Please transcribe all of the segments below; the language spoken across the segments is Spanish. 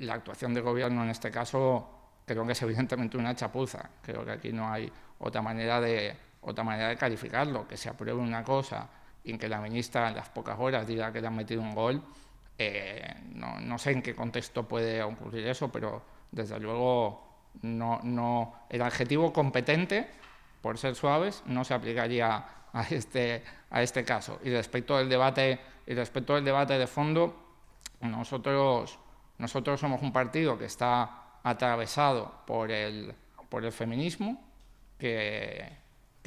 la actuación del gobierno en este caso creo que es evidentemente una chapuza. Creo que aquí no hay otra manera de, otra manera de calificarlo. Que se apruebe una cosa y que la ministra en las pocas horas diga que le han metido un gol, eh, no, sé en qué contexto puede ocurrir eso, pero desde luego no, no, el adjetivo competente, por ser suaves, no se aplicaría a este, a este caso. Y respecto del debate, y respecto al debate de fondo, nosotros nosotros somos un partido que está atravesado por el, feminismo, que,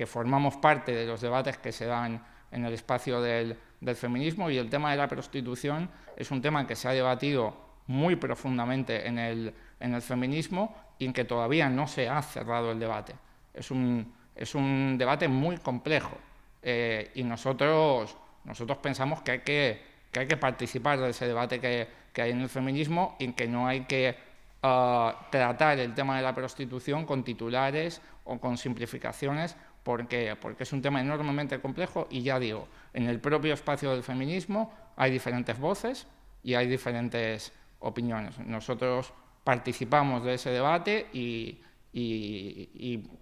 formamos parte de los debates que se dan en el espacio del, feminismo y el tema de la prostitución es un tema que se ha debatido muy profundamente en el, feminismo y en que todavía no se ha cerrado el debate. Es un, debate muy complejo eh, y nosotros, nosotros pensamos que hay que, que hay que participar de ese debate que, que hay en el feminismo y que no hay que ah, tratar el tema de la prostitución con titulares o con simplificaciones, porque, porque es un tema enormemente complejo y ya digo, en el propio espacio del feminismo hay diferentes voces y hay diferentes opiniones. Nosotros participamos de ese debate y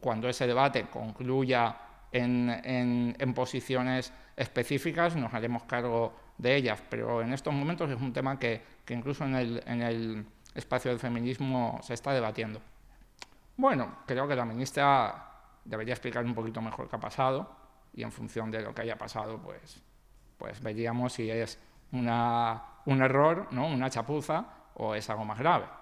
cuando ese debate concluya en, posiciones específicas, nos haremos cargo de ellas, pero en estos momentos es un tema que, incluso en el, espacio del feminismo se está debatiendo. Bueno, creo que la ministra debería explicar un poquito mejor qué ha pasado y en función de lo que haya pasado, pues, pues veríamos si es una, un error, ¿no? una chapuza o es algo más grave.